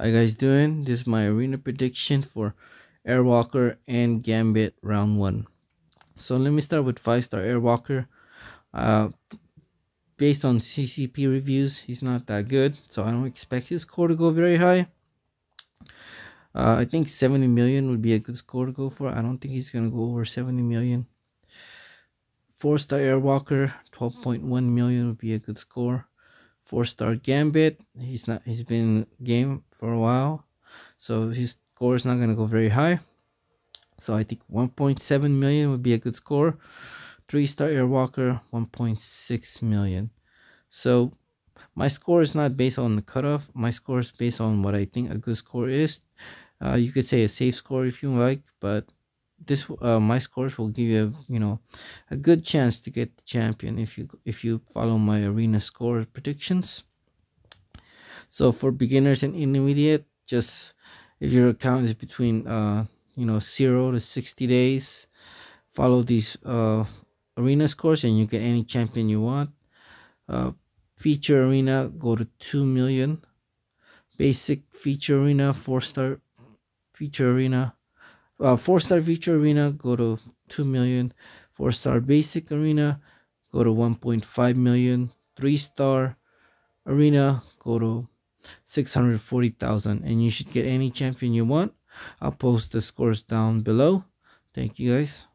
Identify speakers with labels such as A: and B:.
A: How you guys doing? This is my arena prediction for Airwalker and Gambit round one. So let me start with five star Airwalker. Uh, based on CCP reviews, he's not that good, so I don't expect his score to go very high. Uh, I think 70 million would be a good score to go for. I don't think he's gonna go over 70 million. Four star Airwalker, 12.1 million would be a good score four star gambit he's not he's been game for a while so his score is not going to go very high so i think 1.7 million would be a good score three star Walker, 1.6 million so my score is not based on the cutoff my score is based on what i think a good score is uh, you could say a safe score if you like but this uh, my scores will give you a, you know a good chance to get the champion if you if you follow my arena score predictions so for beginners and intermediate just if your account is between uh you know 0 to 60 days follow these uh arena scores and you get any champion you want uh feature arena go to 2 million basic feature arena 4 star feature arena uh, four star feature arena go to 2 million four star basic arena go to 1.5 million three star arena go to 640,000 and you should get any champion you want I'll post the scores down below thank you guys